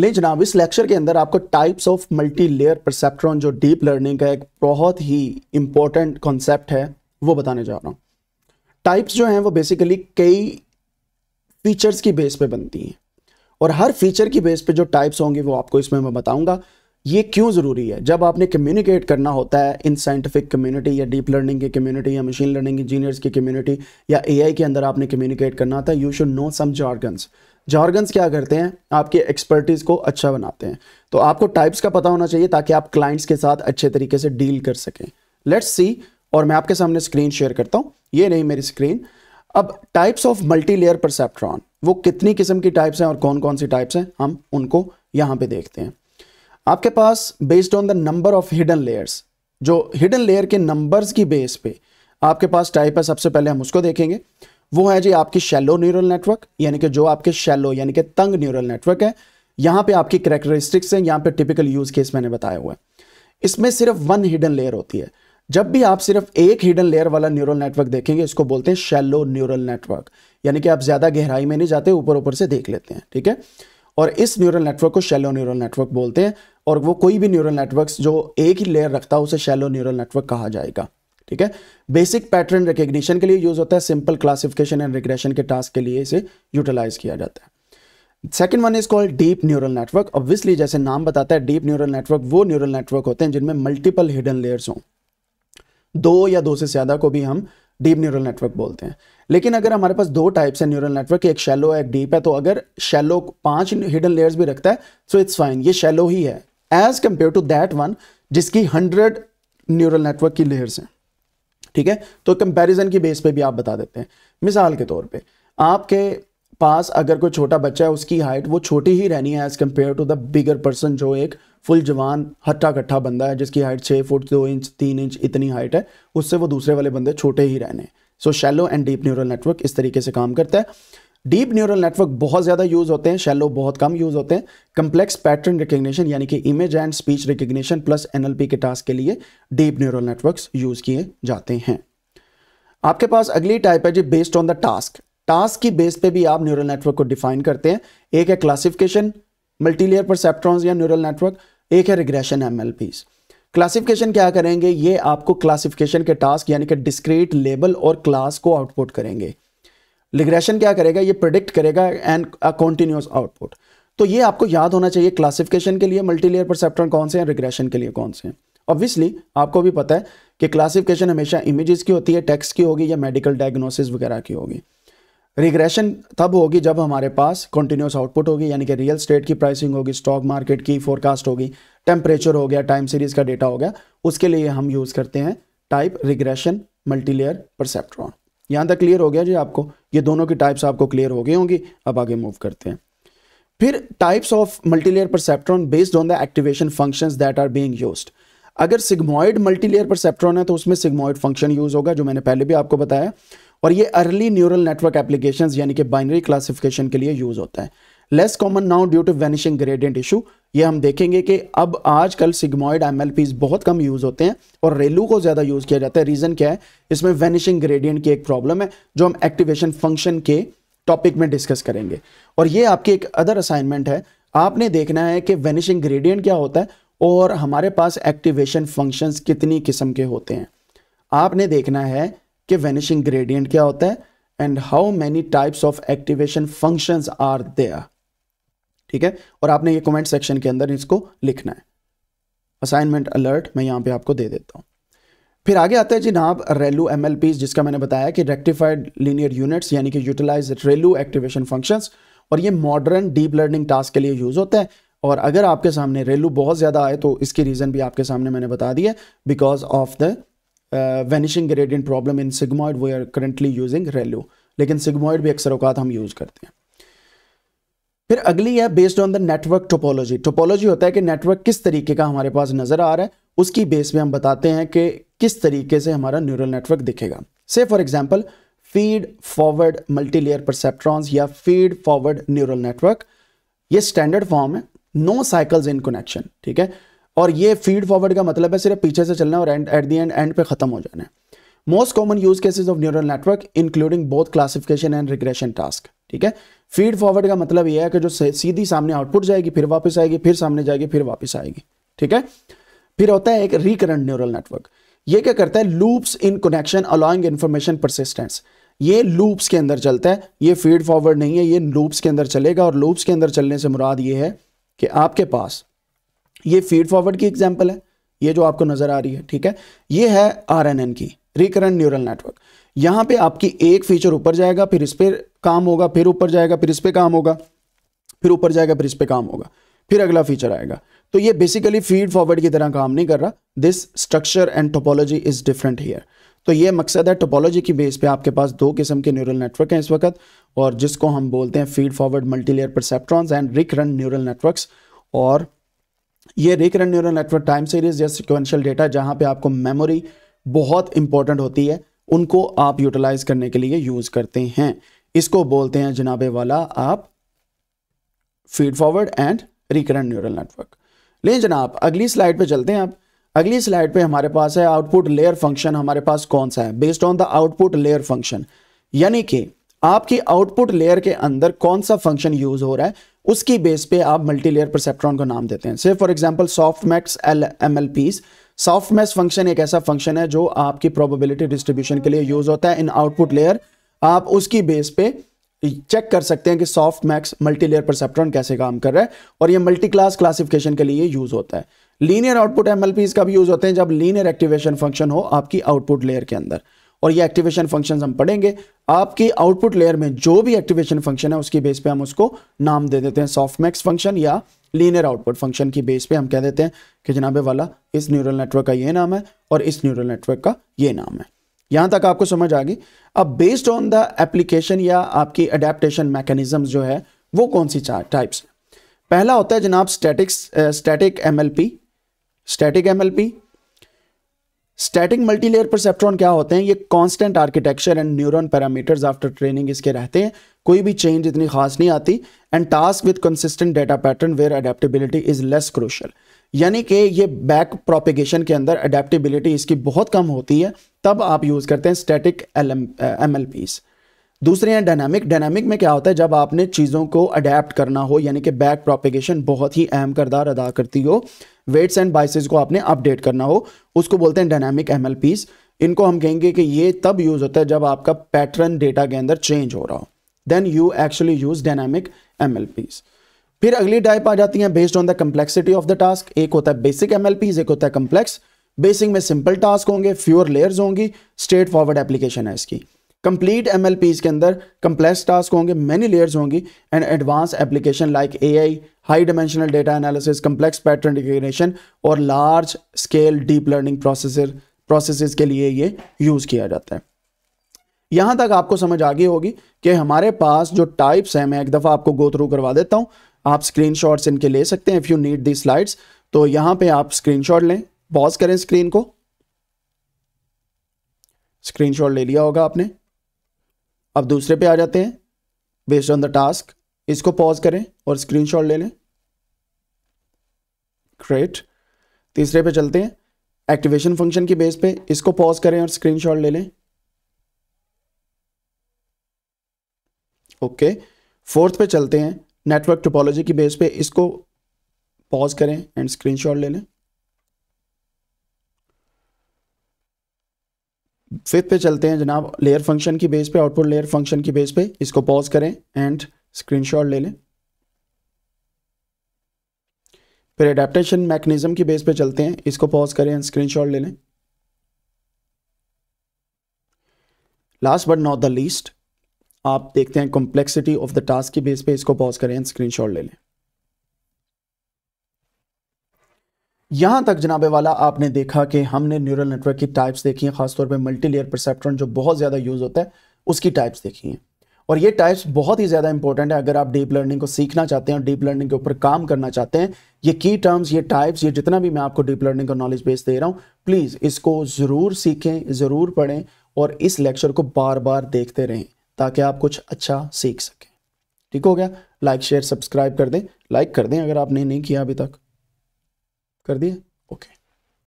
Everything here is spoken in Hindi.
ले जनाब इस लेक्चर के अंदर आपको types of multi layer perceptron जो डीप लर्निंग का एक बहुत ही इम्पोर्टेंट कॉन्सेप्ट है वो बताने जा रहा हूँ टाइप्स जो हैं वो बेसिकली कई फीचर्स की बेस पे बनती हैं और हर फीचर की बेस पे जो टाइप्स होंगे वो आपको इसमें मैं बताऊंगा ये क्यों ज़रूरी है जब आपने कम्युनिकेट करना होता है इन साइंटिफिक कम्युनिटी या डीप लर्निंग की कम्युनिटी या मशीन लर्निंग इंजीनियर्स की कम्युनिटी या एआई के अंदर आपने कम्युनिकेट करना होता है you should know some jargons jargons क्या करते हैं आपके एक्सपर्टीज को अच्छा बनाते हैं तो आपको टाइप्स का पता होना चाहिए ताकि आप क्लाइंट्स के साथ अच्छे तरीके से डील कर सकें लेट्स सी और मैं आपके सामने स्क्रीन शेयर करता हूँ ये नहीं मेरी स्क्रीन अब types of multi layer perceptron वो कितनी किस्म की टाइप्स हैं और कौन कौन सी टाइप्स हैं हम उनको यहाँ पे देखते हैं आपके पास based on the number of hidden layers जो हिडन लेयर के नंबर्स की बेस पे आपके पास टाइप है सबसे पहले हम उसको देखेंगे वो है जी आपकी शेलो न्यूरल नेटवर्क यानी कि जो आपके शेलो यानी कि तंग न्यूरल नेटवर्क है यहाँ पे आपकी करेक्टरिस्टिक्स हैं यहाँ पे टिपिकल यूज केस मैंने बताया हुआ है इसमें सिर्फ वन हिडन लेयर होती है जब भी आप सिर्फ एक हिडन लेयर वाला न्यूरल नेटवर्क देखेंगे इसको बोलते हैं शेलो न्यूरल नेटवर्क यानी कि आप ज़्यादा गहराई में नहीं जाते ऊपर ऊपर से देख लेते हैं ठीक है और इस न्यूरल नेटवर्क को शेलो न्यूरल नेटवर्क बोलते हैं और वो कोई भी न्यूरल नेटवर्क जो एक ही लेयर रखता है उसे शेलो न्यूरल नेटवर्क कहा जाएगा ठीक है बेसिक पैटर्न रिकग्निशन के लिए यूज होता है सिंपल क्लासिफिकेशन एंड रिग्रेशन के टास्क के लिए इसे यूटिलाइज किया जाता है second one is called deep neural network obviously जैसे नाम बताता है डीप न्यूरल नेटवर्क वो न्यूरल नेटवर्क होते हैं जिनमें मल्टीपल हिडन लेयर्स हों दो या दो से ज़्यादा को भी हम डीप न्यूरल नेटवर्क बोलते हैं लेकिन अगर हमारे पास दो टाइप्स है न्यूरल नेटवर्क एक शेलो है एक डीप है तो अगर शेलो पांच हिडन लेयर्स भी रखता है सो इट्स फाइन ये शेलो ही है as compare to that one जिसकी हंड्रेड न्यूरल नेटवर्क की लेयर्स हैं ठीक है तो कंपैरिजन की बेस पे भी आप बता देते हैं मिसाल के तौर पे आपके पास अगर कोई छोटा बच्चा है उसकी हाइट वो छोटी ही रहनी है as compare to the bigger person जो एक फुल जवान हट्टा कट्ठा बंदा है जिसकी हाइट छः फुट दो इंच तीन इंच इतनी हाइट है उससे वो दूसरे वाले बंदे छोटे ही रहने so shallow and deep neural network इस तरीके से काम करता है डीप न्यूरल नेटवर्क बहुत ज़्यादा यूज़ होते हैं शैलो बहुत कम यूज़ होते हैं कम्प्लेक्स पैटर्न रिकग्निशन यानी कि image and speech recognition plus NLP के टास्क के लिए डीप न्यूरल नेटवर्क्स यूज़ किए जाते हैं आपके पास अगली टाइप है जी based on the task task की बेस पे भी आप न्यूरल नेटवर्क को डिफाइन करते हैं एक है क्लासिफिकेशन मल्टीलेयर परसेप्ट्रॉन्स या न्यूरल नेटवर्क एक है रिग्रेशन एम क्लासिफिकेशन क्या करेंगे ये आपको क्लासिफिकेशन के टास्क यानी कि डिस्क्रीट लेबल और क्लास को आउटपुट करेंगे लिग्रेशन क्या करेगा ये प्रिडिक्ट करेगा एंड अ कॉन्टिन्यूस आउटपुट तो ये आपको याद होना चाहिए क्लासिफिकेशन के लिए मल्टीलेयर परसेप्ट्रॉन कौन से हैं रिग्रेशन के लिए कौन से हैं ऑब्वियसली आपको भी पता है कि क्लासिफिकेशन हमेशा इमेजेस की होती है टेक्स की होगी या मेडिकल डायग्नोसिस वगैरह की होगी रिग्रेशन तब होगी जब हमारे पास कंटिन्यूस आउटपुट होगी यानी कि रियल स्टेट की प्राइसिंग होगी स्टॉक मार्केट की फोरकास्ट होगी टेम्परेचर हो गया टाइम सीरीज का डेटा हो गया उसके लिए हम यूज़ करते हैं टाइप रिग्रेशन मल्टीलेयर परसेप्ट्रॉन यहाँ तक क्लियर हो गया जी आपको ये दोनों की टाइप्स आपको क्लियर हो गई होंगी अब आगे मूव करते हैं फिर types of multilayer perceptron based on the activation functions that are being used अगर सिग्मोइड मल्टीलेयर परसेप्ट्रॉन है तो उसमें सिग्मोइड फंक्शन यूज होगा जो मैंने पहले भी आपको बताया और ये अर्ली न्यूरल नेटवर्क एप्लीकेशन यानी कि बाइनरी क्लासिफिकेशन के लिए यूज होता है less common now due to vanishing gradient issue ये हम देखेंगे कि अब आजकल सिग्मोइड एमएलपीज बहुत कम यूज होते हैं और रेलू को ज्यादा यूज किया जाता है रीजन क्या है इसमें वेनिशिंग ग्रेडियंट की एक प्रॉब्लम है जो हम एक्टिवेशन फंक्शन के टॉपिक में डिस्कस करेंगे और ये आपकी एक अदर असाइनमेंट है आपने देखना है कि वेनिशिंग ग्रेडियंट क्या होता है और हमारे पास एक्टिवेशन फंक्शंस कितनी किस्म के होते हैं आपने देखना है कि वेनिशिंग ग्रेडियंट क्या होता है and how many types of activation function are there ठीक है और आपने ये कमेंट सेक्शन के अंदर इसको लिखना है असाइनमेंट अलर्ट मैं यहाँ पे आपको दे देता हूँ फिर आगे आता है जनाब रेलू एम जिसका मैंने बताया कि रेक्टिफाइड लीनियर यूनिट्स यानी कि यूटिलाइज रेलू एक्टिवेशन फंक्शंस और ये मॉडर्न डीप लर्निंग टास्क के लिए यूज़ होता है और अगर आपके सामने रेलू बहुत ज़्यादा आए तो इसकी रीज़न भी आपके सामने मैंने बता दी है because of the vanishing gradient problem in sigmoid we are currently using ReLU लेकिन सिगमॉइड भी अक्सर अवकात हम यूज़ करते हैं फिर अगली है based on the network topology topology होता है कि नेटवर्क किस तरीके का हमारे पास नज़र आ रहा है उसकी बेस पे हम बताते हैं कि किस तरीके से हमारा न्यूरल नेटवर्क दिखेगा से for example feed forward multilayer perceptrons या फीड फॉरवर्ड न्यूरल नेटवर्क ये स्टैंडर्ड फॉर्म है नो साइकल्स इन कनेक्शन ठीक है और ये फीड फॉरवर्ड का मतलब है सिर्फ पीछे से चलना और and at the end end पे ख़त्म हो जाना है most common use cases of neural network including both classification and regression task ठीक है फीड फॉरवर्ड का मतलब यह है कि जो सीधी सामने आउटपुट जाएगी फिर वापस आएगी फिर सामने जाएगी फिर वापस आएगी ठीक है फिर होता है एक रिकरेंट न्यूरल नेटवर्क ये क्या करता है loops in connection allowing information persistence ये लूप्स के अंदर चलता है ये फीड फॉरवर्ड नहीं है ये लूप्स के अंदर चलेगा और लूप्स के अंदर चलने से मुराद ये है कि आपके पास ये फीड फॉरवर्ड की एग्जाम्पल है ये जो आपको नजर आ रही है ठीक है ये है आर की रिकरेंट न्यूरल नेटवर्क यहाँ पे आपकी एक फीचर ऊपर जाएगा फिर इस पर काम होगा फिर ऊपर जाएगा फिर इस पर काम होगा फिर ऊपर जाएगा फिर इस पर काम होगा फिर अगला फीचर आएगा तो ये बेसिकली फीड फॉरवर्ड की तरह काम नहीं कर रहा this structure and topology is different here तो ये मकसद है टोपोलॉजी की बेस पे आपके पास दो किस्म के न्यूरल नेटवर्क हैं इस वक्त और जिसको हम बोलते हैं feed forward multilayer perceptrons and run neural networks और ये run neural network time series या सिक्वेंशियल डेटा जहां पे आपको मेमोरी बहुत इंपॉर्टेंट होती है उनको आप यूटिलाइज करने के लिए यूज करते हैं इसको बोलते हैं जनाबे वाला आप feed forward and recurrent neural network लेकिन जनाब अगली स्लाइड पे चलते हैं आप अगली स्लाइड पे हमारे पास है आउटपुट लेयर फंक्शन हमारे पास कौन सा है based on the output layer function यानी कि आपकी आउटपुट लेयर के अंदर कौन सा फंक्शन यूज हो रहा है उसकी बेस पे आप मल्टी लेयर परसेप्ट्रॉन को नाम देते हैं सिर्फ for example softmax L M L Ps softmax function एक ऐसा फंक्शन है जो आपकी प्रोबेबिलिटी डिस्ट्रीब्यूशन के लिए यूज होता है इन आउटपुट लेयर आप उसकी बेस पे चेक कर सकते हैं कि softmax multi layer perceptron कैसे काम कर रहा है और ये मल्टी क्लास क्लासिफिकेशन के लिए यूज होता है लीनियर आउटपुट एम का भी यूज होते हैं जब लीनियर एक्टिवेशन फंक्शन हो आपकी आउटपुट लेयर के अंदर और ये एक्टिवेशन फंक्शन हम पढ़ेंगे आपकी आउटपुट लेयर में जो भी एक्टिवेशन फंक्शन है उसकी बेस पे हम उसको नाम दे देते हैं सॉफ्ट मैक्स फंक्शन या लीनियर आउटपुट फंक्शन की बेस पे हम कह देते हैं कि जनाबे वाला इस न्यूरल नेटवर्क का ये नाम है और इस न्यूरल नेटवर्क का ये नाम है यहाँ तक आपको समझ आ गई अब बेस्ड ऑन द एप्लीकेशन या आपकी अडेप्टेशन मैकेनिज्म जो है वो कौन सी टाइप्स पहला होता है जनाब statics static M L P static M L P static multilayer perceptron क्या होते हैं ये constant architecture and neuron parameters after training इसके रहते हैं कोई भी चेंज इतनी खास नहीं आती and task with consistent data pattern where adaptability is less crucial यानी कि ये बैक प्रोपिगेशन के अंदर अडेप्टेबिलिटी इसकी बहुत कम होती है तब आप यूज़ करते हैं स्टैटिक एम एल पीज़ दूसरे हैं डायनामिक डायनामिक में क्या होता है जब आपने चीज़ों को अडेप्ट करना हो यानी कि बैक प्रोपिगेशन बहुत ही अहम करदार अदा करती हो वेट्स एंड बाइसेस को आपने अपडेट करना हो उसको बोलते हैं डायनामिक एम इनको हम कहेंगे कि ये तब यूज़ होता है जब आपका पैटर्न डेटा के अंदर चेंज हो रहा हो then you actually use dynamic M फिर अगली टाइप आ जाती है based on the complexity of the task एक होता है बेसिक एम एक होता है कम्प्लेक्स बेसिक में सिंपल टास्क होंगे फ्यूअर लेयर्स होंगी स्ट्रेट फॉरवर्ड एप्लीकेशन है इसकी कंप्लीट एम के अंदर कंप्लेक्स टास्क होंगे मैनी लेयर्स होंगी and advance application like a high dimensional data analysis complex pattern integration और large scale deep learning processor processes के लिए ये यूज़ किया जाता है यहाँ तक आपको समझ आ गई होगी कि हमारे पास जो टाइप्स हैं मैं एक दफ़ा आपको गो थ्रू करवा देता हूँ आप स्क्रीनशॉट्स इनके ले सकते हैं if you need the slides तो यहाँ पे आप स्क्रीनशॉट लें पॉज करें स्क्रीन को स्क्रीनशॉट ले लिया होगा आपने अब दूसरे पे आ जाते हैं बेस्ड ऑन द टास्क इसको पॉज करें और स्क्रीनशॉट ले लें ग्रेट तीसरे पे चलते हैं एक्टिवेशन फंक्शन की बेस पे इसको पॉज करें और स्क्रीनशॉट ले लें ओके फोर्थ पे चलते हैं नेटवर्क टोपोलॉजी की बेस पे इसको पॉज करें एंड स्क्रीनशॉट ले लें फिफ्थ पे चलते हैं जनाब लेयर फंक्शन की बेस पे आउटपुट लेयर फंक्शन की बेस पे इसको पॉज करें एंड स्क्रीनशॉट ले लें फिर एडेप्टेशन मैकेनिज्म की बेस पे चलते हैं इसको पॉज करें एंड स्क्रीनशॉट ले लें last but not the least आप देखते हैं कॉम्प्लेक्सिटी ऑफ द टास्क की बेस पे इसको पॉज करें एंड स्क्रीनशॉट ले लें यहाँ तक जनाबे वाला आपने देखा कि हमने न्यूरल नेटवर्क की टाइप्स देखी हैं खासतौर पर मल्टी लेयर परसेप्ट्रॉन जो बहुत ज़्यादा यूज़ होता है उसकी टाइप्स देखी हैं और ये टाइप्स बहुत ही ज़्यादा इंपॉर्टेंट है अगर आप डीप लर्निंग को सीखना चाहते हैं और डीप लर्निंग के ऊपर काम करना चाहते हैं ये की टर्म्स ये टाइप्स ये जितना भी मैं आपको डीप लर्निंग का नॉलेज बेस दे रहा हूँ प्लीज़ इसको ज़रूर सीखें ज़रूर पढ़ें और इस लेक्चर को बार बार देखते रहें ताकि आप कुछ अच्छा सीख सकें ठीक हो गया लाइक शेयर सब्सक्राइब कर दें लाइक कर दें अगर आपने नहीं किया अभी तक कर दिए ओके